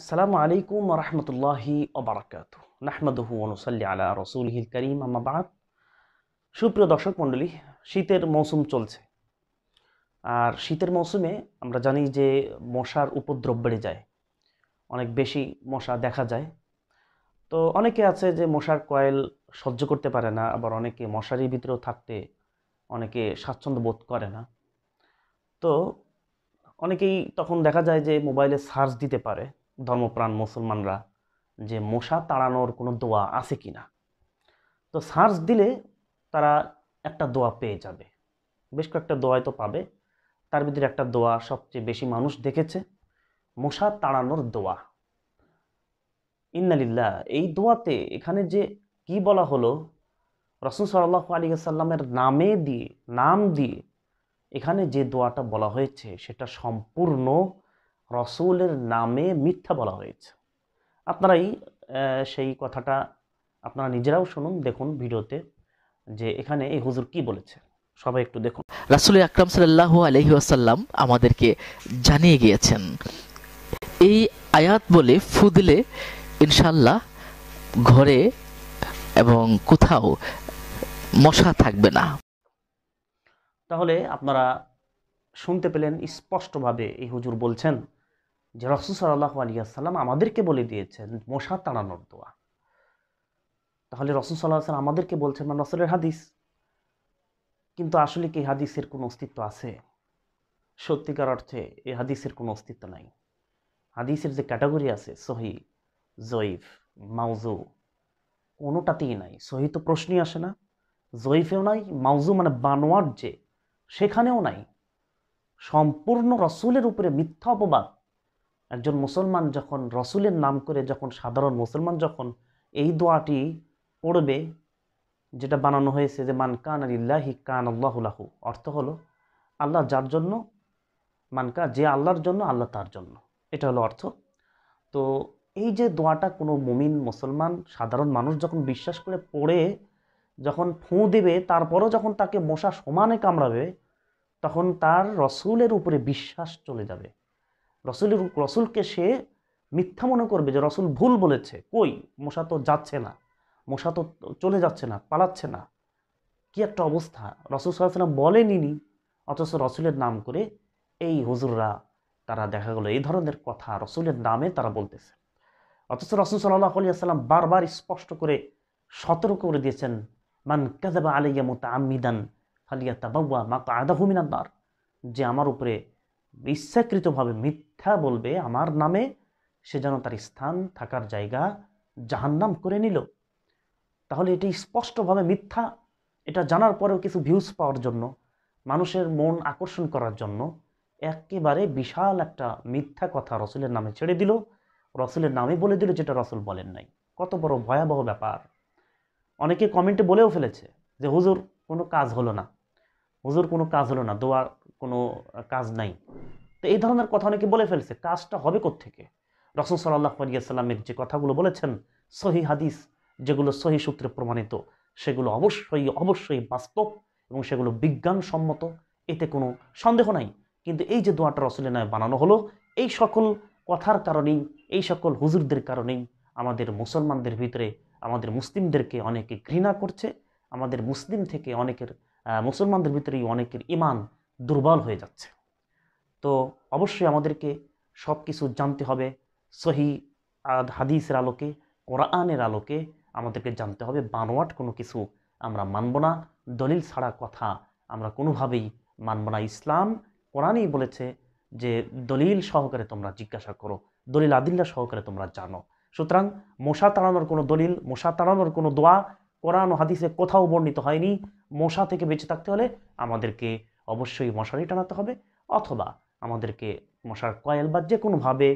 আসসালামু আলাইকুম রহমতুল্লাহি অবরাকাত নাহমদহু অনুসাল্লি আলা হিল করিম আমাবাদ সুপ্রিয় দর্শক মণ্ডলী শীতের মৌসুম চলছে আর শীতের মৌসুমে আমরা জানি যে মশার উপদ্রব বেড়ে যায় অনেক বেশি মশা দেখা যায় তো অনেকে আছে যে মশার কয়েল সহ্য করতে পারে না আবার অনেকে মশারির ভিতরেও থাকতে অনেকে স্বাচ্ছন্দ্য বোধ করে না তো অনেকেই তখন দেখা যায় যে মোবাইলে সার্চ দিতে পারে ধর্মপ্রাণ মুসলমানরা যে মশা তাড়ানোর কোনো দোয়া আছে কি না তো সার্চ দিলে তারা একটা দোয়া পেয়ে যাবে বেশ কয়েকটা দোয়াই তো পাবে তার ভিতরে একটা দোয়া সবচেয়ে বেশি মানুষ দেখেছে মশা তাড়ানোর দোয়া ইন্নালিল্লাহ এই দোয়াতে এখানে যে কি বলা হলো রসুল সাল্লাহ আলী সাল্লামের নামে দিয়ে নাম দিয়ে এখানে যে দোয়াটা বলা হয়েছে সেটা সম্পূর্ণ রসুলের নামে মিথ্যা বলা হয়েছে আপনারাই সেই কথাটা আপনারা নিজেরাও শুনুন দেখুন ভিডিওতে যে এখানে এই হুজুর কি বলেছে সবাই একটু দেখুন রাসুল আকরাম সাল্লাহ আলহি আসাল্লাম আমাদেরকে জানিয়ে গিয়েছেন এই আয়াত বলে ফুদলে ইনশাল্লাহ ঘরে এবং কোথাও মশা থাকবে না তাহলে আপনারা শুনতে পেলেন স্পষ্টভাবে এই হুজুর বলছেন যে রসুল সাল্লাহ আলিয়াসাল্লাম আমাদেরকে বলে দিয়েছেন মশা তাড়ানোর দোয়া তাহলে রসুল সাল্লাহ সাল্লাম আমাদেরকে বলছেন মানে রসুলের হাদিস কিন্তু আসলে কি হাদিসের কোনো অস্তিত্ব আছে সত্যিকার অর্থে এই হাদিসের কোনো অস্তিত্ব নাই হাদিসের যে ক্যাটাগরি আছে সহি জয়ীফ মাউজু কোনোটাতেই নাই সহি তো প্রশ্নই আসে না জয়ীফেও নাই মাউজু মানে বানোয়ার যে সেখানেও নাই সম্পূর্ণ রসুলের উপরে মিথ্যা অপবাদ একজন মুসলমান যখন রসুলের নাম করে যখন সাধারণ মুসলমান যখন এই দোয়াটি পড়বে যেটা বানানো হয়েছে যে মান কান আলিল্লাহি কান আল্লাহুলাহু অর্থ হলো আল্লাহ যার জন্য মানকা যে আল্লাহর জন্য আল্লাহ তার জন্য এটা হলো অর্থ তো এই যে দোয়াটা কোনো মুমিন মুসলমান সাধারণ মানুষ যখন বিশ্বাস করে পড়ে যখন ফুঁ দেবে তারপরও যখন তাকে মশা সমানে কামড়াবে তখন তার রসুলের উপরে বিশ্বাস চলে যাবে রসুল রসুলকে সে মিথ্যা মনে করবে যে রসুল ভুল বলেছে কই মশা তো যাচ্ছে না মশা তো চলে যাচ্ছে না পালাচ্ছে না কি একটা অবস্থা রসুল বলে নিনি অথচ রসুলের নাম করে এই হুজুররা তারা দেখা গেলো এই ধরনের কথা রসুলের নামে তারা বলতেছে অথচ রসুল সাল্লাহ আলিয়াল্লাম বারবার স্পষ্ট করে সতর্ক করে দিয়েছেন মান কাজাবা আলিয়া মোতা আমিদান ফালিয়া তাবাউয়া মা আদা হুমিনান্দার যে আমার উপরে ইচ্ছাকৃতভাবে মিথ্যা বলবে আমার নামে সে যেন তার স্থান থাকার জায়গা জাহান্নাম করে নিল তাহলে এটি স্পষ্টভাবে মিথ্যা এটা জানার পরেও কিছু ভিউজ পাওয়ার জন্য মানুষের মন আকর্ষণ করার জন্য একেবারে বিশাল একটা মিথ্যা কথা রসুলের নামে ছেড়ে দিল রসুলের নামে বলে দিল যেটা রসুল বলেন নাই কত বড় ভয়াবহ ব্যাপার অনেকে কমেন্টে বলেও ফেলেছে যে হুজুর কোনো কাজ হলো না হুজুর কোনো কাজ হলো না দোয়ার কোনো কাজ নাই তো এই ধরনের কথা অনেকে বলে ফেলছে কাজটা হবে কোত্থেকে রসুল সাল্লাহ আলিয়াল্লামের যে কথাগুলো বলেছেন সহি হাদিস যেগুলো সহি সূত্রে প্রমাণিত সেগুলো অবশ্যই অবশ্যই বাস্তব এবং সেগুলো বিজ্ঞানসম্মত এতে কোনো সন্দেহ নাই কিন্তু এই যে দোয়াটা রসুলের নয় বানানো হলো এই সকল কথার কারণেই এই সকল হুজুরদের কারণেই আমাদের মুসলমানদের ভিতরে আমাদের মুসলিমদেরকে অনেকে ঘৃণা করছে আমাদের মুসলিম থেকে অনেকের মুসলমানদের ভিতরেই অনেকের ইমান দুর্বল হয়ে যাচ্ছে তো অবশ্যই আমাদেরকে সব কিছু জানতে হবে সহি হাদিসের আলোকে কোরআনের আলোকে আমাদেরকে জানতে হবে বানোয়াট কোনো কিছু আমরা মানব না দলিল ছাড়া কথা আমরা কোনোভাবেই মানব না ইসলাম কোরআনই বলেছে যে দলিল সহকারে তোমরা জিজ্ঞাসা করো দলিল আদিল্লা সহকারে তোমরা জানো সুতরাং মশা তাড়ানোর কোনো দলিল মশা তাড়ানোর কোনো দোয়া কোরআন হাদিসে কোথাও বর্ণিত হয়নি মশা থেকে বেঁচে থাকতে হলে আমাদেরকে অবশ্যই মশারি টানাতে হবে অথবা আমাদেরকে মশার কয়েল বা যে কোনোভাবে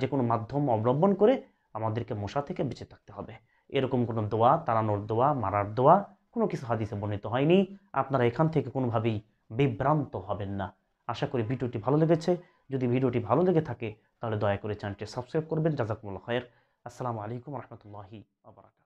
যে কোনো মাধ্যম অবলম্বন করে আমাদেরকে মশা থেকে বেঁচে থাকতে হবে এরকম কোনো দোয়া তাড়ানোর দোয়া মারার দোয়া কোনো কিছু হাদিসে বর্ণিত হয়নি আপনারা এখান থেকে কোনোভাবেই বিভ্রান্ত হবেন না আশা করি ভিডিওটি ভালো লেগেছে যদি ভিডিওটি ভালো লেগে থাকে তাহলে দয়া করে চ্যানেলটি সাবস্ক্রাইব করবেন জাজাকুমুল্লা খয়ের আসসালামু আলাইকুম রহমতুল্লাহি আবরাকাত